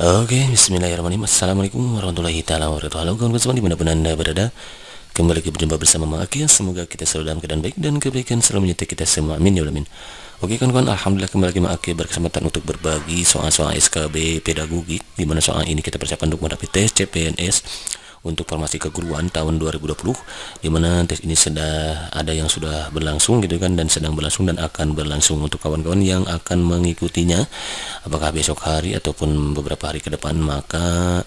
Oke, bismillahirrahmanirrahim Assalamualaikum warahmatullahi taala wabarakatuh Halo kawan-kawan semua dimanapun anda berada Kembali ke berjumpa bersama Mang Semoga kita selalu dalam keadaan baik dan kebaikan selalu menyertai kita semua Amin ya Amin Oke kawan-kawan, Alhamdulillah kembali lagi Mang berkesempatan untuk berbagi soal-soal SKB pedagogik mana soal ini kita persiapkan untuk menghadapi tes CPNS untuk formasi keguruan tahun 2020 di mana tes ini sudah ada yang sudah berlangsung gitu kan dan sedang berlangsung dan akan berlangsung untuk kawan-kawan yang akan mengikutinya apakah besok hari ataupun beberapa hari ke depan maka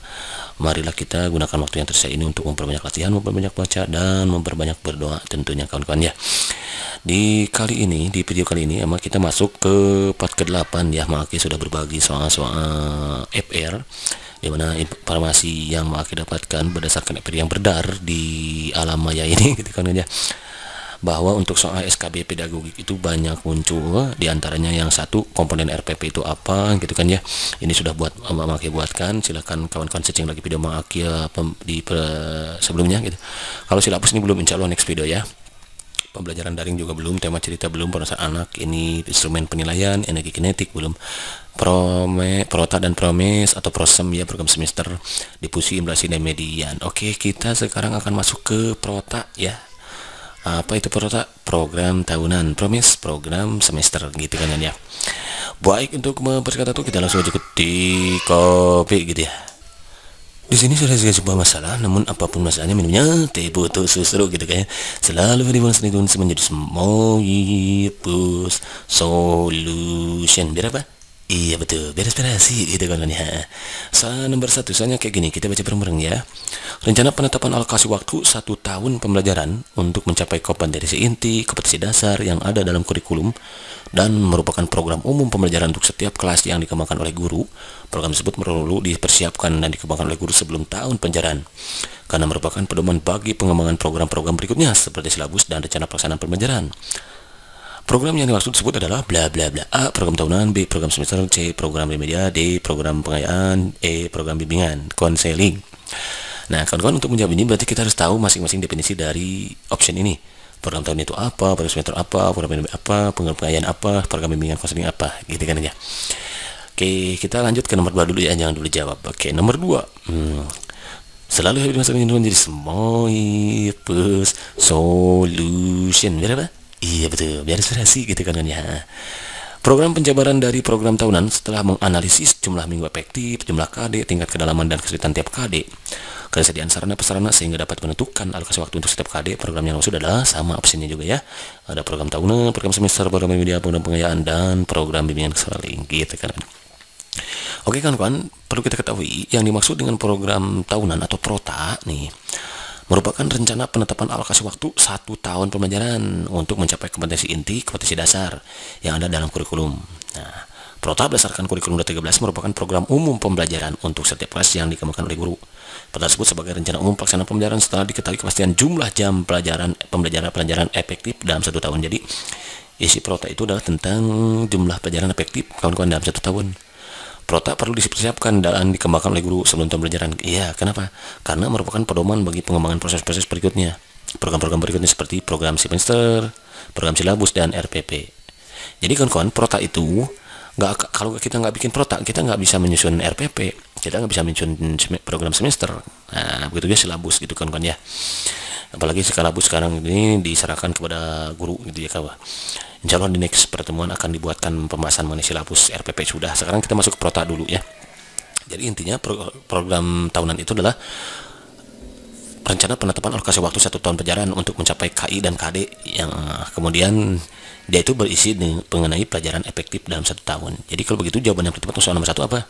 marilah kita gunakan waktu yang tersisa ini untuk memperbanyak latihan, memperbanyak baca dan memperbanyak berdoa tentunya kawan-kawan ya. Di kali ini, di video kali ini emang kita masuk ke part ke-8 ya, Maki ya, sudah berbagi soal-soal FR di mana informasi yang Maki dapatkan berdasarkan EPD yang beredar di alam maya ini gitu kan ya bahwa untuk soal SKB pedagogik itu banyak muncul diantaranya yang satu komponen RPP itu apa gitu kan ya ini sudah buat eh, Mbak Maki buatkan silahkan kawan-kawan searching lagi video Mbak di sebelumnya gitu kalau silapus ini belum insya Allah next video ya pembelajaran daring juga belum, tema cerita belum, perasaan anak ini instrumen penilaian, energi kinetik belum, prome, prota dan promes atau prosem ya program semester, difusi, inflasi dan median. Oke, kita sekarang akan masuk ke prota ya. Apa itu prota? Program tahunan, promes program semester gitu kan ya. Baik untuk mempersingkat itu kita langsung aja ke di kopi gitu ya. Di sini sudah saya sebuah masalah, namun apapun masalahnya minumnya teh butuh susu gitu kan. Ya. Selalu beri bonus menjadi semoyipus solution. berapa Iya betul, beres sih gitu kan ya. Soal nomor satu, soalnya kayak gini, kita baca bareng ya. Rencana penetapan alokasi waktu satu tahun pembelajaran untuk mencapai kompetensi inti, kompetensi dasar yang ada dalam kurikulum dan merupakan program umum pembelajaran untuk setiap kelas yang dikembangkan oleh guru. Program tersebut perlu dipersiapkan dan dikembangkan oleh guru sebelum tahun penjaran karena merupakan pedoman bagi pengembangan program-program berikutnya seperti silabus dan rencana pelaksanaan pembelajaran. Program yang dimaksud tersebut adalah bla bla bla A. Program tahunan B. Program semester C. Program remedia D. Program pengayaan E. Program bimbingan Konseling Nah kawan-kawan untuk menjawab ini berarti kita harus tahu masing-masing definisi dari option ini Program tahunan itu apa, program semester apa, program remedia apa, program pengayaan apa, program bimbingan konseling apa Gitu kan ya Oke kita lanjut ke nomor dua dulu ya jangan dulu jawab Oke nomor dua hmm, Selalu happy masa minuman jadi semoy plus solution Berapa? Iya betul, biar inspirasi gitu kan ya. Program penjabaran dari program tahunan setelah menganalisis jumlah minggu efektif, jumlah KD, tingkat kedalaman dan kesulitan tiap KD, kesediaan sarana pesarana sehingga dapat menentukan alokasi waktu untuk setiap KD, program yang maksud adalah sama opsinya juga ya. Ada program tahunan, program semester, program media, program pengayaan, dan program bimbingan keseling gitu kan. Oke kawan-kawan, perlu kita ketahui yang dimaksud dengan program tahunan atau prota nih merupakan rencana penetapan alokasi waktu satu tahun pembelajaran untuk mencapai kompetensi inti, kompetensi dasar yang ada dalam kurikulum. Nah, Prota berdasarkan kurikulum 13 merupakan program umum pembelajaran untuk setiap kelas yang dikemukakan oleh guru. Protap tersebut sebagai rencana umum pelaksanaan pembelajaran setelah diketahui kepastian jumlah jam pelajaran pembelajaran pelajaran efektif dalam satu tahun. Jadi isi protap itu adalah tentang jumlah pelajaran efektif kawan-kawan dalam satu tahun. Prota perlu dipersiapkan dan dikembangkan oleh guru sebelum tahun pelajaran. Iya, kenapa? Karena merupakan pedoman bagi pengembangan proses-proses berikutnya. Program-program berikutnya seperti program semester, program silabus, dan RPP. Jadi kawan-kawan, prota itu nggak kalau kita nggak bikin prota, kita nggak bisa menyusun RPP, kita nggak bisa menyusun program semester. Nah, begitu juga silabus gitu kawan-kawan ya. Apalagi silabus sekarang ini diserahkan kepada guru gitu ya kawan. Insya Allah di next pertemuan akan dibuatkan pembahasan mengenai silabus RPP sudah. Sekarang kita masuk ke prota dulu ya. Jadi intinya pro program tahunan itu adalah rencana penetapan alokasi waktu satu tahun pelajaran untuk mencapai KI dan KD yang eh, kemudian dia itu berisi mengenai pelajaran efektif dalam satu tahun. Jadi kalau begitu jawaban yang tepat soal nomor satu apa?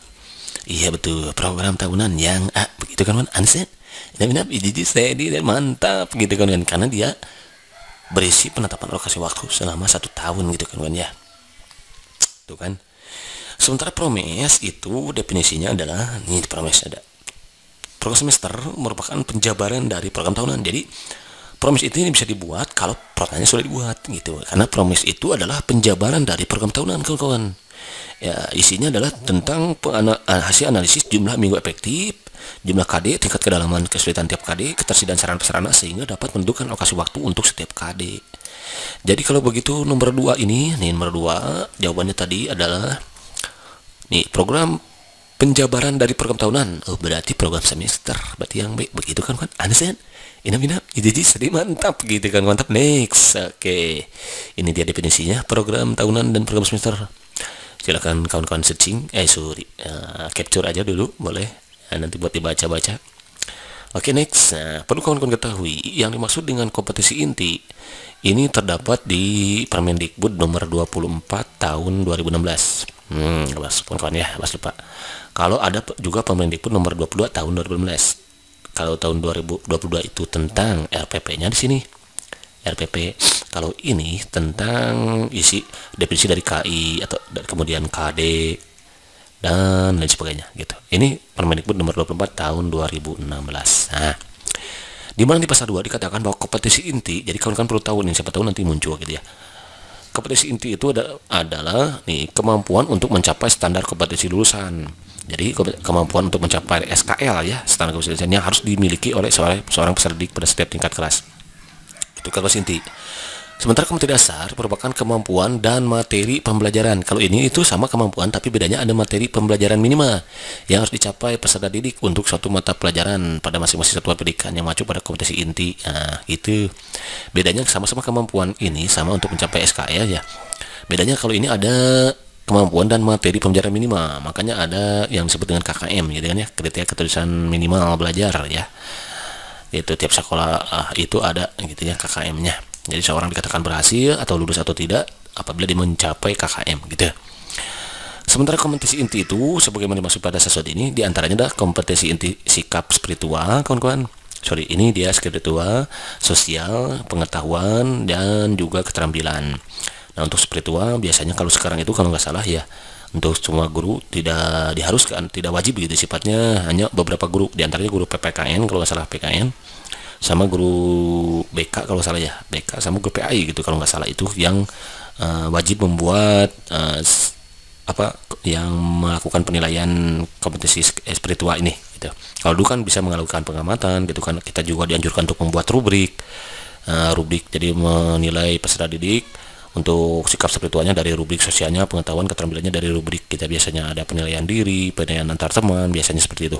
Iya betul program tahunan yang ah, begitu kan kan Anset. Ini ini steady dan mantap gitu kan karena dia berisi penetapan lokasi waktu selama satu tahun gitu kan ya tuh kan sementara promes itu definisinya adalah ini promes ada program semester merupakan penjabaran dari program tahunan jadi promes itu ini bisa dibuat kalau pertanyaan sudah dibuat gitu karena promes itu adalah penjabaran dari program tahunan kawan-kawan ya isinya adalah tentang eh, hasil analisis jumlah minggu efektif jumlah KD, tingkat kedalaman kesulitan tiap KD, ketersediaan sarana-sarana sehingga dapat menentukan lokasi waktu untuk setiap KD. Jadi kalau begitu nomor dua ini, nih nomor 2 jawabannya tadi adalah nih program penjabaran dari program tahunan. Oh, berarti program semester. Berarti yang B begitu kan kan? Understand? Ini inap, jadi sedih mantap gitu kan mantap next. Oke, okay. ini dia definisinya program tahunan dan program semester silakan kawan-kawan searching eh sorry uh, capture aja dulu boleh nah, nanti buat dibaca-baca oke okay, next nah, perlu kawan-kawan ketahui yang dimaksud dengan kompetisi inti ini terdapat di Permendikbud nomor 24 tahun 2016 hmm bahas kawan-kawan ya bahas lupa kalau ada juga Permendikbud nomor 22 tahun 2016 kalau tahun 2022 itu tentang RPP-nya di sini RPP kalau ini tentang isi definisi dari KI atau dari kemudian KD dan lain sebagainya gitu. Ini Permendikbud nomor 24 tahun 2016. Nah, di mana di pasal 2 dikatakan bahwa kompetisi inti, jadi kalian kan perlu tahu nih siapa tahu nanti muncul gitu ya. Kompetisi inti itu ada, adalah nih kemampuan untuk mencapai standar kompetisi lulusan. Jadi kemampuan untuk mencapai SKL ya, standar kompetisi lulusan yang harus dimiliki oleh seorang seorang peserta didik pada setiap tingkat kelas. Itu kompetisi inti. Sementara kompetensi dasar merupakan kemampuan dan materi pembelajaran. Kalau ini itu sama kemampuan, tapi bedanya ada materi pembelajaran minimal yang harus dicapai peserta didik untuk suatu mata pelajaran pada masing-masing satuan pendidikan yang masuk pada kompetensi inti. Nah, itu bedanya sama-sama kemampuan ini sama untuk mencapai SKL ya. Bedanya kalau ini ada kemampuan dan materi pembelajaran minimal, makanya ada yang disebut dengan KKM, ya, gitu dengan ya, kriteria ketulisan minimal belajar ya. Itu tiap sekolah ah, itu ada gitu ya KKM-nya. Jadi seorang dikatakan berhasil atau lulus atau tidak apabila dia mencapai KKM gitu. Ya. Sementara kompetisi inti itu sebagaimana dimaksud pada sesuatu ini diantaranya adalah kompetisi inti sikap spiritual kawan-kawan. Sorry, ini dia spiritual, sosial, pengetahuan, dan juga keterampilan. Nah untuk spiritual biasanya kalau sekarang itu kalau nggak salah ya untuk semua guru tidak diharuskan tidak wajib begitu sifatnya hanya beberapa guru diantaranya guru PPKN kalau nggak salah PKN sama guru BK kalau salah ya BK sama guru PAI gitu kalau nggak salah itu yang uh, wajib membuat uh, apa yang melakukan penilaian kompetisi spiritual ini gitu. Kalau dulu kan bisa melakukan pengamatan gitu kan kita juga dianjurkan untuk membuat rubrik uh, rubrik jadi menilai peserta didik untuk sikap spiritualnya dari rubrik sosialnya pengetahuan keterampilannya dari rubrik kita biasanya ada penilaian diri penilaian antar teman biasanya seperti itu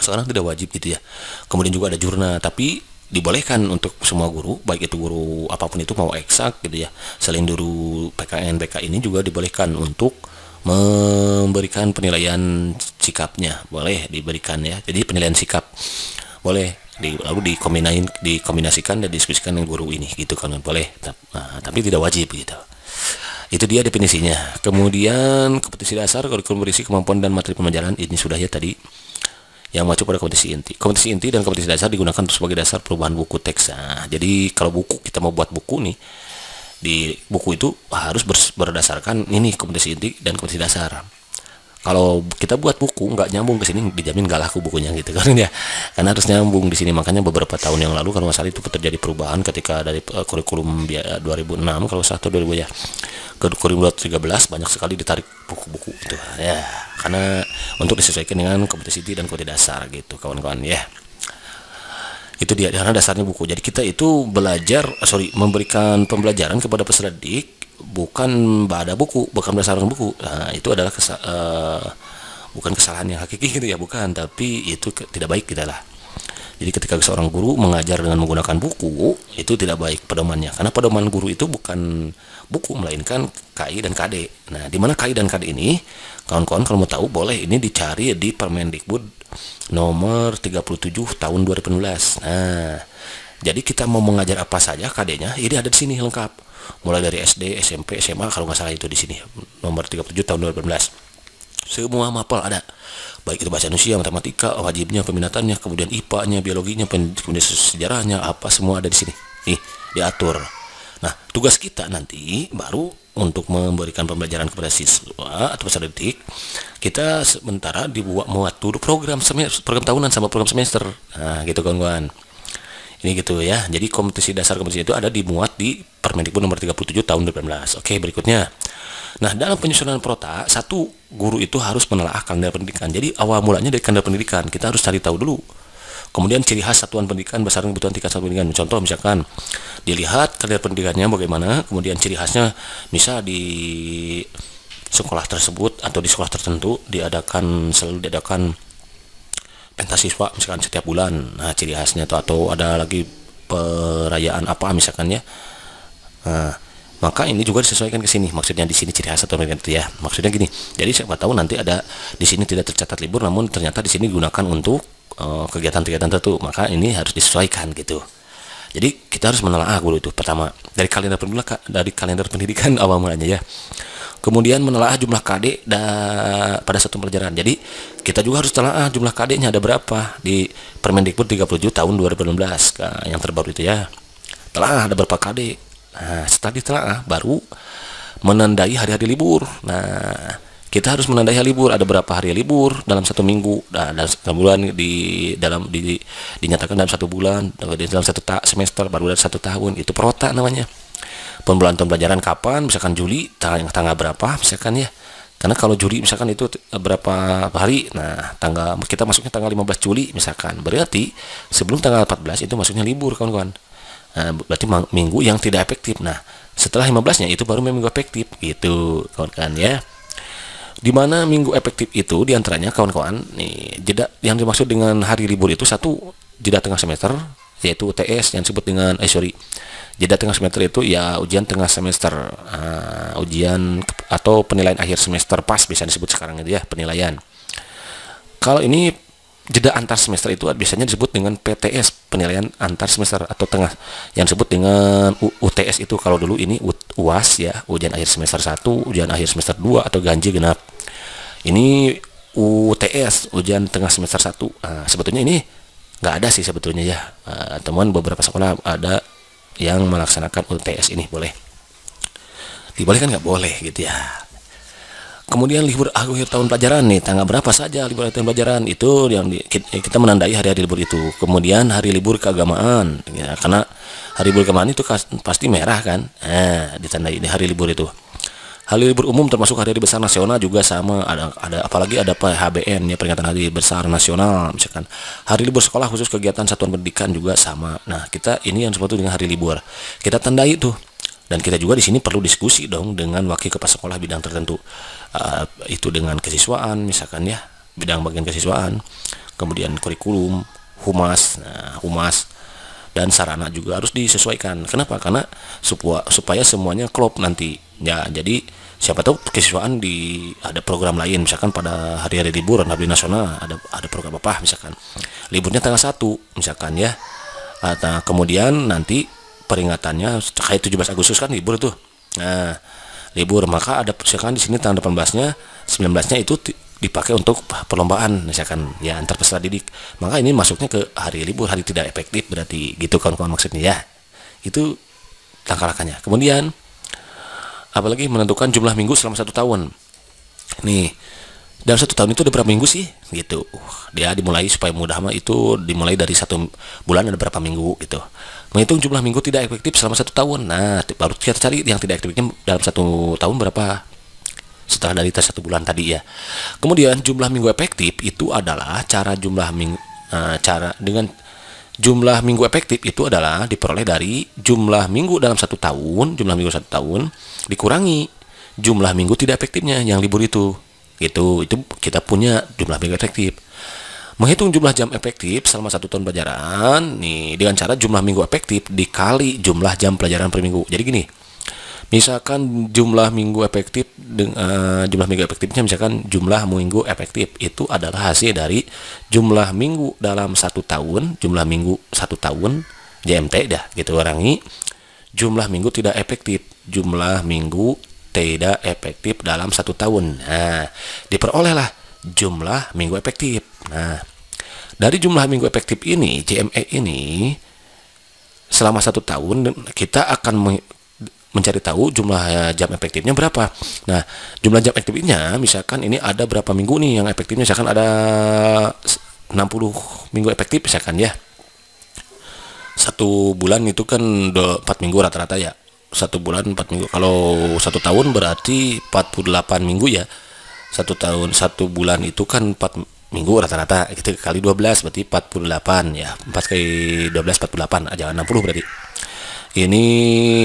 sekarang tidak wajib gitu ya kemudian juga ada jurna tapi dibolehkan untuk semua guru baik itu guru apapun itu mau eksak gitu ya selain guru PKN BK ini juga dibolehkan untuk memberikan penilaian sikapnya boleh diberikan ya jadi penilaian sikap boleh di, lalu dikombinain dikombinasikan dan diskusikan dengan guru ini gitu kan boleh nah, tapi tidak wajib gitu itu dia definisinya kemudian kompetisi dasar kurikulum berisi kemampuan dan materi pembelajaran ini sudah ya tadi yang mengacu pada kompetisi inti. Kompetisi inti dan kompetisi dasar digunakan untuk sebagai dasar perubahan buku teks. Nah, jadi kalau buku kita mau buat buku nih di buku itu harus berdasarkan ini kompetisi inti dan kompetisi dasar kalau kita buat buku nggak nyambung ke sini dijamin nggak laku bukunya gitu kan ya karena harus nyambung di sini makanya beberapa tahun yang lalu kalau masalah itu terjadi perubahan ketika dari uh, kurikulum 2006 eh, kalau satu 2000 ya ke kurikulum 2013 banyak sekali ditarik buku-buku itu ya karena untuk disesuaikan dengan kompetisi dan kode dasar gitu kawan-kawan ya itu dia karena dasarnya buku jadi kita itu belajar eh, sorry memberikan pembelajaran kepada peserta didik bukan pada buku bukan berdasarkan buku nah itu adalah kesa uh, bukan kesalahan yang hakiki gitu ya bukan tapi itu tidak baik kita jadi ketika seorang guru mengajar dengan menggunakan buku itu tidak baik pedomannya karena pedoman guru itu bukan buku melainkan KI dan KD. Nah, di mana KI dan KD ini kawan-kawan kalau mau tahu boleh ini dicari di Permendikbud nomor 37 tahun 2016. Nah, jadi kita mau mengajar apa saja KD-nya ini ada di sini lengkap. Mulai dari SD, SMP, SMA kalau nggak salah itu di sini nomor 37 tahun 2016, Semua mapel ada baik itu bahasa Indonesia, matematika, wajibnya, peminatannya, kemudian IPA-nya, biologinya, kemudian sejarahnya, apa semua ada di sini. Nih, diatur. Nah, tugas kita nanti baru untuk memberikan pembelajaran kepada siswa atau peserta didik, kita sementara dibuat muat dulu program semester, program tahunan sama program semester. Nah, gitu kawan-kawan. Ini gitu ya. Jadi kompetisi dasar kompetisi itu ada dimuat di Permendikbud nomor 37 tahun 2018. Oke, berikutnya Nah, dalam penyusunan prota, satu guru itu harus menelaah kalender pendidikan. Jadi awal mulanya dari kalender pendidikan, kita harus cari tahu dulu. Kemudian ciri khas satuan pendidikan besaran kebutuhan tingkat satuan pendidikan. Contoh misalkan dilihat kalender pendidikannya bagaimana, kemudian ciri khasnya bisa di sekolah tersebut atau di sekolah tertentu diadakan selalu diadakan pentas siswa misalkan setiap bulan. Nah, ciri khasnya atau atau ada lagi perayaan apa misalkan ya. Nah, maka ini juga disesuaikan ke sini maksudnya di sini ciri khas atau itu ya maksudnya gini jadi siapa tahu nanti ada di sini tidak tercatat libur namun ternyata di sini digunakan untuk eh, kegiatan-kegiatan uh, tertentu maka ini harus disesuaikan gitu jadi kita harus menelaah dulu itu pertama dari kalender pendidikan dari kalender pendidikan awal mulanya ya kemudian menelaah jumlah KD da, pada satu pelajaran. Jadi kita juga harus telaah jumlah KD-nya ada berapa di Permendikbud 37 tahun 2016 kak, yang terbaru itu ya. telah ada berapa KD, Nah, setelah ditelaah baru menandai hari-hari libur. Nah, kita harus menandai hari libur. Ada berapa hari libur dalam satu minggu? Nah, dalam satu bulan di dalam di, dinyatakan dalam satu bulan, dalam satu ta semester, baru dalam satu tahun. Itu perota namanya. Pembulan pembelajaran kapan? Misalkan Juli tanggal, tanggal berapa? Misalkan ya. Karena kalau Juli misalkan itu berapa hari? Nah, tanggal kita masuknya tanggal 15 Juli misalkan. Berarti sebelum tanggal 14 itu masuknya libur, kawan-kawan. Nah, berarti minggu yang tidak efektif. Nah, setelah 15-nya itu baru minggu efektif gitu, kawan-kawan ya. Di mana minggu efektif itu diantaranya kawan-kawan nih jeda yang dimaksud dengan hari libur itu satu jeda tengah semester yaitu UTS yang disebut dengan eh sorry jeda tengah semester itu ya ujian tengah semester uh, ujian atau penilaian akhir semester pas bisa disebut sekarang itu ya penilaian kalau ini jeda antar semester itu biasanya disebut dengan PTS penilaian antar semester atau tengah yang disebut dengan UTS itu kalau dulu ini UAS ya ujian akhir semester 1 ujian akhir semester 2 atau ganjil genap ini UTS ujian tengah semester 1 nah, sebetulnya ini nggak ada sih sebetulnya ya nah, teman beberapa sekolah ada yang melaksanakan UTS ini boleh dibolehkan nggak boleh gitu ya Kemudian libur akhir tahun pelajaran nih, tanggal berapa saja libur akhir tahun pelajaran itu yang di, eh, kita menandai hari-hari libur itu. Kemudian hari libur keagamaan, ya, karena hari libur keagamaan itu pasti merah kan, eh, ditandai di hari libur itu. Hari libur umum termasuk hari besar nasional juga sama ada ada apalagi ada HBN ya peringatan hari besar nasional misalkan. Hari libur sekolah khusus kegiatan satuan pendidikan juga sama. Nah, kita ini yang sepatu dengan hari libur. Kita tandai tuh dan kita juga di sini perlu diskusi dong dengan wakil kepala sekolah bidang tertentu uh, itu dengan kesiswaan misalkan ya bidang bagian kesiswaan kemudian kurikulum humas nah, humas dan sarana juga harus disesuaikan kenapa karena supaya supaya semuanya klop nanti ya jadi siapa tahu kesiswaan di ada program lain misalkan pada hari-hari libur hari nasional ada ada program apa misalkan liburnya tanggal satu misalkan ya atau kemudian nanti peringatannya kayak 17 Agustus kan libur tuh nah libur maka ada misalkan di sini tanggal 18-nya 19-nya itu dipakai untuk perlombaan misalkan ya antar peserta didik maka ini masuknya ke hari libur hari tidak efektif berarti gitu kawan-kawan maksudnya ya itu langkah langkahnya kemudian apalagi menentukan jumlah minggu selama satu tahun nih dalam satu tahun itu ada berapa minggu sih gitu dia dimulai supaya mudah mah itu dimulai dari satu bulan ada berapa minggu gitu menghitung jumlah minggu tidak efektif selama satu tahun nah baru kita cari yang tidak efektifnya dalam satu tahun berapa setelah dari satu bulan tadi ya kemudian jumlah minggu efektif itu adalah cara jumlah minggu uh, eh, cara dengan jumlah minggu efektif itu adalah diperoleh dari jumlah minggu dalam satu tahun jumlah minggu satu tahun dikurangi jumlah minggu tidak efektifnya yang libur itu gitu itu kita punya jumlah minggu efektif menghitung jumlah jam efektif selama satu tahun pelajaran nih dengan cara jumlah minggu efektif dikali jumlah jam pelajaran per minggu jadi gini misalkan jumlah minggu efektif dengan uh, eh, jumlah minggu efektifnya misalkan jumlah minggu efektif itu adalah hasil dari jumlah minggu dalam satu tahun jumlah minggu satu tahun JMT dah gitu orangi jumlah minggu tidak efektif jumlah minggu tidak efektif dalam satu tahun. Nah, diperolehlah jumlah minggu efektif. Nah, dari jumlah minggu efektif ini, JME ini, selama satu tahun kita akan mencari tahu jumlah eh, jam efektifnya berapa. Nah, jumlah jam efektifnya misalkan ini ada berapa minggu nih yang efektifnya misalkan ada 60 minggu efektif misalkan ya. Satu bulan itu kan 4 minggu rata-rata ya satu bulan empat minggu kalau satu tahun berarti 48 minggu ya satu tahun satu bulan itu kan empat minggu rata-rata kita kali 12 berarti 48 ya 4 kali 12 48 aja 60 berarti ini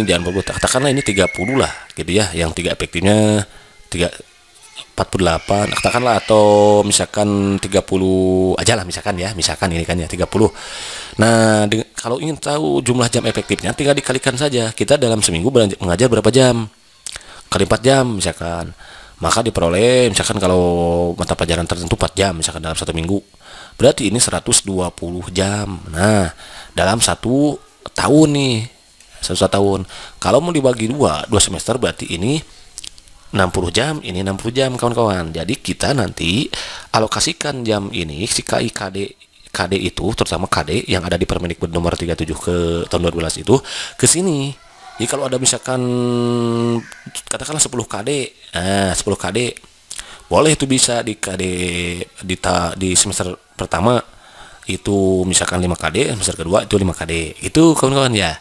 jangan berbuat. katakanlah ini 30 lah gitu ya yang tiga efektifnya 3 48 katakanlah atau misalkan 30 aja lah misalkan ya misalkan ini kan ya 30 Nah, kalau ingin tahu jumlah jam efektifnya, tinggal dikalikan saja. Kita dalam seminggu mengajar berapa jam? Kali 4 jam misalkan. Maka diperoleh misalkan kalau mata pelajaran tertentu 4 jam misalkan dalam satu minggu. Berarti ini 120 jam. Nah, dalam satu tahun nih. Satu tahun. Kalau mau dibagi dua, dua semester berarti ini 60 jam, ini 60 jam kawan-kawan. Jadi kita nanti alokasikan jam ini si KIKD KD itu, terutama KD yang ada di Permendikbud nomor 37 ke tahun 2012 itu ke sini. Jadi kalau ada misalkan katakanlah 10 KD, nah 10 KD boleh itu bisa di KD di, ta, di semester pertama itu misalkan 5 KD, semester kedua itu 5 KD. Itu kawan-kawan ya.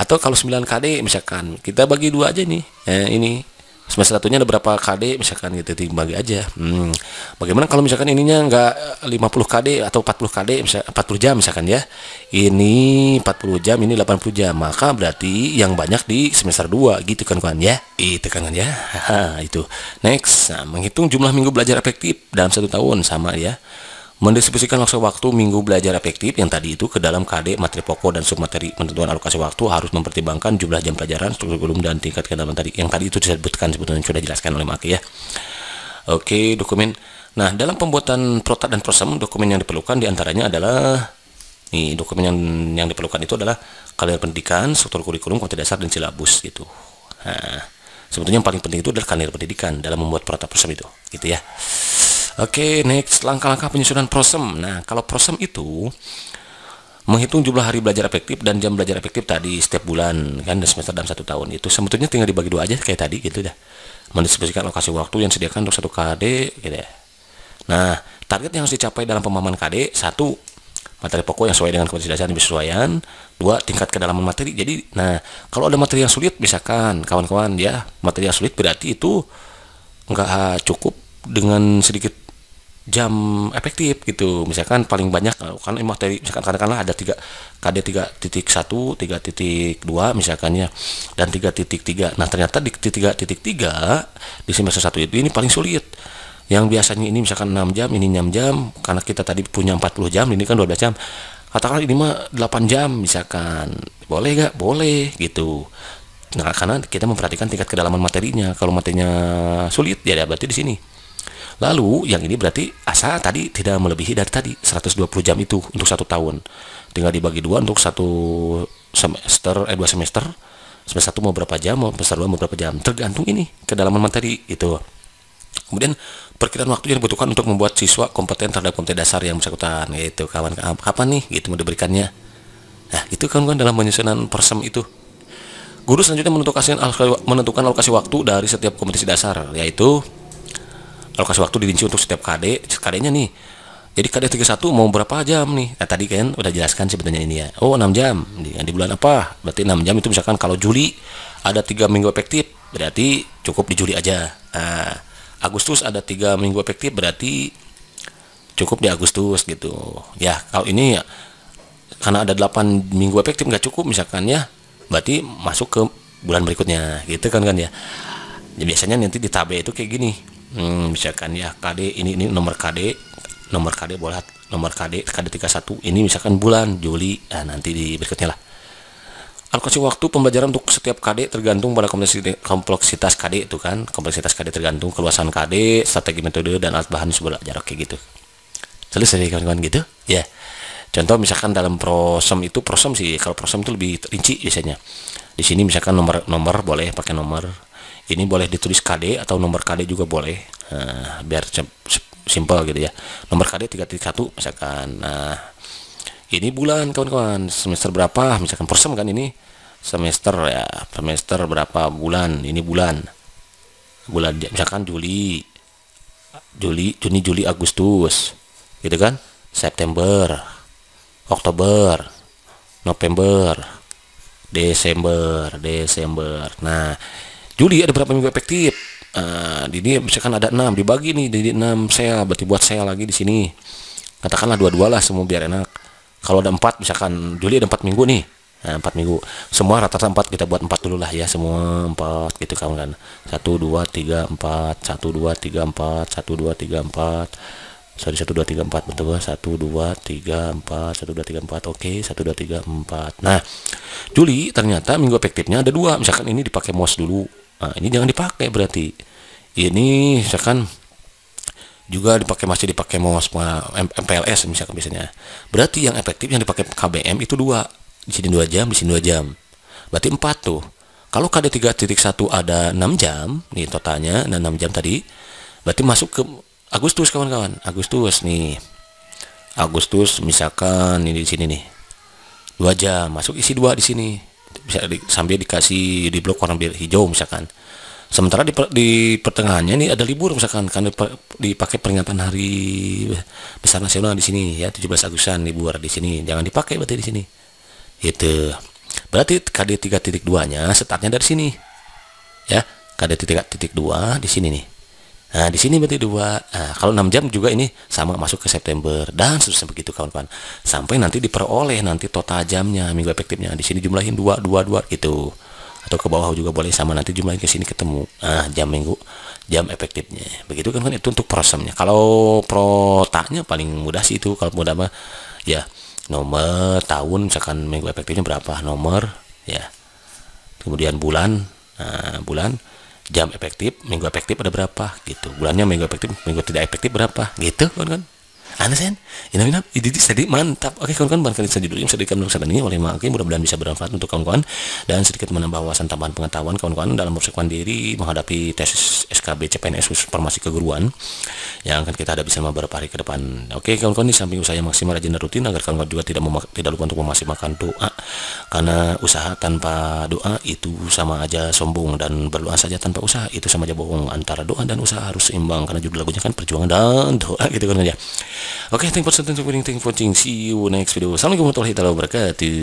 Atau kalau 9 KD misalkan kita bagi dua aja nih. eh ini semester satunya ada berapa KD misalkan gitu dibagi aja hmm. bagaimana kalau misalkan ininya enggak 50 KD atau 40 KD misalkan 40 jam misalkan ya ini 40 jam ini 80 jam maka berarti yang banyak di semester 2 gitu kan kawan ya itu kan ya itu next nah, menghitung jumlah minggu belajar efektif dalam satu tahun sama ya Mendeskripsikan langsung waktu minggu belajar efektif yang tadi itu ke dalam KD, materi pokok, dan sub submateri penentuan alokasi waktu harus mempertimbangkan jumlah jam pelajaran, struktur kurikulum, dan tingkat kedalaman tadi. Yang tadi itu disebutkan sebetulnya sudah dijelaskan oleh Maki ya. Oke, dokumen. Nah, dalam pembuatan protap dan prosem, dokumen yang diperlukan diantaranya adalah nih dokumen yang yang diperlukan itu adalah kalender pendidikan, struktur kurikulum, konten dasar dan silabus gitu. Nah, sebetulnya yang paling penting itu adalah kalender pendidikan dalam membuat protap prosem itu, gitu ya. Oke, next langkah-langkah penyusunan prosem. Nah, kalau prosem itu menghitung jumlah hari belajar efektif dan jam belajar efektif tadi setiap bulan kan semester dalam satu tahun itu sebetulnya tinggal dibagi dua aja kayak tadi gitu dah. mendiskusikan lokasi waktu yang disediakan untuk satu KD gitu ya. Nah, target yang harus dicapai dalam pemahaman KD satu materi pokok yang sesuai dengan kompetensi dasar yang bersesuaian dua tingkat kedalaman materi jadi nah kalau ada materi yang sulit misalkan kawan-kawan ya materi yang sulit berarti itu enggak cukup dengan sedikit jam efektif gitu misalkan paling banyak eh, kan materi misalkan katakanlah ada tiga KD tiga titik satu tiga titik dua misalkannya dan tiga titik tiga nah ternyata di tiga titik tiga di semester satu itu ini paling sulit yang biasanya ini misalkan 6 jam ini 6 jam karena kita tadi punya 40 jam ini kan 12 jam katakanlah ini mah 8 jam misalkan boleh gak? boleh gitu nah karena kita memperhatikan tingkat kedalaman materinya kalau materinya sulit ya berarti di sini Lalu yang ini berarti asal tadi tidak melebihi dari tadi 120 jam itu untuk satu tahun. Tinggal dibagi dua untuk satu semester, eh dua semester. Semester satu mau berapa jam, mau semester dua mau berapa jam. Tergantung ini kedalaman materi itu. Kemudian perkiraan waktu yang dibutuhkan untuk membuat siswa kompeten terhadap konten dasar yang bersangkutan yaitu kawan kapan nih gitu mau diberikannya. Nah, itu kawan kawan dalam penyusunan persem itu. Guru selanjutnya menentukan menentukan alokasi waktu dari setiap kompetisi dasar yaitu alokasi waktu dirinci untuk setiap KD KD-nya nih jadi KD 31 mau berapa jam nih nah tadi kan udah jelaskan sebetulnya ini ya oh 6 jam di, bulan apa berarti 6 jam itu misalkan kalau Juli ada tiga minggu efektif berarti cukup di Juli aja nah, Agustus ada tiga minggu efektif berarti cukup di Agustus gitu ya kalau ini ya karena ada 8 minggu efektif nggak cukup misalkan ya berarti masuk ke bulan berikutnya gitu kan kan ya jadi biasanya nanti di tabel itu kayak gini hmm, misalkan ya KD ini ini nomor KD nomor KD boleh nomor KD KD 31 ini misalkan bulan Juli nah, nanti di berikutnya lah alokasi waktu pembelajaran untuk setiap KD tergantung pada kompleksitas KD itu kan kompleksitas KD tergantung keluasan KD strategi metode dan alat bahan sumber belajar oke gitu selesai kawan-kawan gitu ya yeah. contoh misalkan dalam prosem itu prosem sih kalau prosem itu lebih rinci biasanya di sini misalkan nomor nomor boleh pakai nomor ini boleh ditulis KD atau nomor KD juga boleh nah, biar simple gitu ya nomor KD 331 misalkan nah ini bulan kawan-kawan semester berapa misalkan persem kan ini semester ya semester berapa bulan ini bulan bulan misalkan Juli Juli Juni Juli Agustus gitu kan September Oktober November Desember Desember nah Juli ada berapa minggu efektif Nah, eh, ini misalkan ada enam dibagi nih jadi enam saya berarti buat saya lagi di sini katakanlah dua-dua lah semua biar enak kalau ada empat misalkan Juli ada empat minggu nih nah, empat minggu semua rata-rata empat kita buat empat dulu lah ya semua empat gitu kan kan satu dua tiga empat satu dua tiga empat satu dua tiga empat sorry satu dua tiga empat betul kan? satu dua tiga empat satu dua tiga empat oke satu dua tiga empat nah Juli ternyata minggu efektifnya ada dua misalkan ini dipakai mos dulu nah, ini jangan dipakai berarti ini misalkan juga dipakai masih dipakai MOS MPLS misalkan biasanya berarti yang efektif yang dipakai KBM itu dua di sini dua jam di sini dua jam berarti empat tuh kalau KD 3.1 ada 6 jam nih totalnya dan nah 6 jam tadi berarti masuk ke Agustus kawan-kawan Agustus nih Agustus misalkan ini di sini nih dua jam masuk isi dua di sini bisa di, sambil dikasih di blok warna biru hijau misalkan sementara di, di pertengahannya ini ada libur misalkan karena dipakai peringatan hari besar nasional di sini ya 17 Agustusan libur di sini jangan dipakai berarti di sini itu berarti KD 3.2 nya setatnya dari sini ya KD 3.2 di sini nih Nah, di sini berarti dua. Nah, kalau 6 jam juga ini sama masuk ke September dan seterusnya begitu kawan-kawan. Sampai nanti diperoleh nanti total jamnya minggu efektifnya. Di sini jumlahin 2 2 2 gitu. Atau ke bawah juga boleh sama nanti jumlahin ke sini ketemu. Nah, jam minggu jam efektifnya. Begitu kan kan itu untuk prosesnya Kalau protaknya paling mudah sih itu kalau mudah mah ya nomor tahun misalkan minggu efektifnya berapa nomor ya kemudian bulan nah, bulan jam efektif minggu efektif ada berapa gitu bulannya minggu efektif minggu tidak efektif berapa gitu kan kan Understand? ini ini ini tadi mantap. Oke kawan-kawan barangkali saja dulu yang sedikit dikandung saat ini oleh Mak. mudah-mudahan bisa bermanfaat untuk kawan-kawan dan sedikit menambah wawasan tambahan pengetahuan kawan-kawan dalam persiapan diri menghadapi tes SKB CPNS formasi keguruan yang akan kita hadapi selama beberapa hari ke depan. Oke kawan-kawan di samping usaha yang maksimal rajin dan rutin agar kawan-kawan juga tidak tidak lupa untuk memaksimalkan doa karena usaha tanpa doa itu sama aja sombong dan berdoa saja tanpa usaha itu sama aja bohong antara doa dan usaha harus seimbang karena judul lagunya kan perjuangan dan doa gitu kan ya. Oke, okay, thank you for watching, thank you for watching. See you next video. Assalamualaikum warahmatullahi wabarakatuh.